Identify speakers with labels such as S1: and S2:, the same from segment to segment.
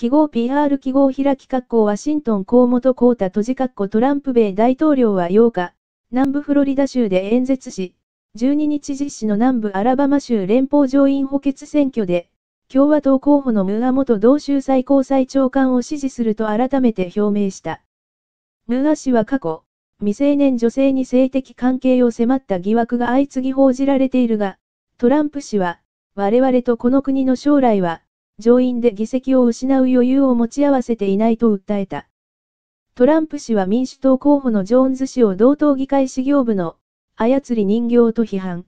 S1: 記号 PR 記号開き括弧ワシントン河本光太閉じ括弧トランプ米大統領は8日、南部フロリダ州で演説し、12日実施の南部アラバマ州連邦上院補欠選挙で、共和党候補のムーア元同州最高裁長官を支持すると改めて表明した。ムーア氏は過去、未成年女性に性的関係を迫った疑惑が相次ぎ報じられているが、トランプ氏は、我々とこの国の将来は、上院で議席を失う余裕を持ち合わせていないと訴えた。トランプ氏は民主党候補のジョーンズ氏を同党議会事業部の操り人形と批判。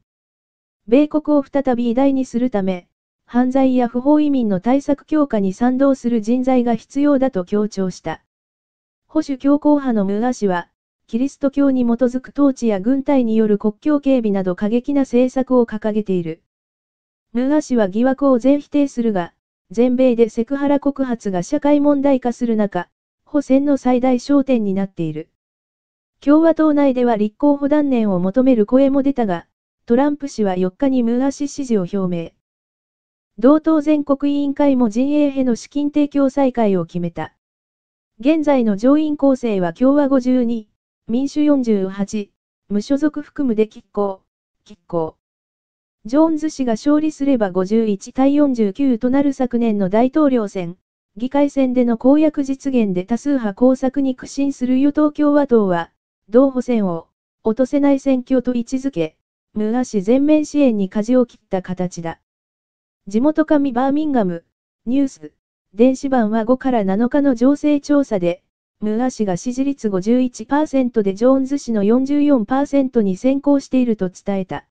S1: 米国を再び偉大にするため、犯罪や不法移民の対策強化に賛同する人材が必要だと強調した。保守強硬派のムーア氏は、キリスト教に基づく統治や軍隊による国境警備など過激な政策を掲げている。ムーア氏は疑惑を全否定するが、全米でセクハラ告発が社会問題化する中、補選の最大焦点になっている。共和党内では立候補断念を求める声も出たが、トランプ氏は4日にムーア氏支持を表明。同党全国委員会も陣営への資金提供再開を決めた。現在の上院構成は共和52、民主48、無所属含むで拮抗、拮抗。ジョーンズ氏が勝利すれば51対49となる昨年の大統領選、議会選での公約実現で多数派工作に苦心する与党共和党は、同補選を落とせない選挙と位置づけ、ムーア氏全面支援に舵を切った形だ。地元紙バーミンガム、ニュース、電子版は5から7日の情勢調査で、ムーア氏が支持率51%でジョーンズ氏の44%に先行していると伝えた。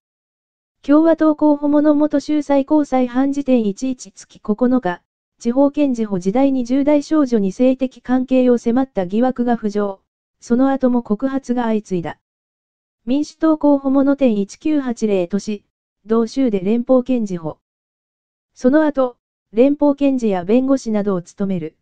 S1: 共和党候補者元州最高裁判事典11月9日、地方検事補時代に重大少女に性的関係を迫った疑惑が浮上。その後も告発が相次いだ。民主党候補者点1980都市、同州で連邦検事補。その後、連邦検事や弁護士などを務める。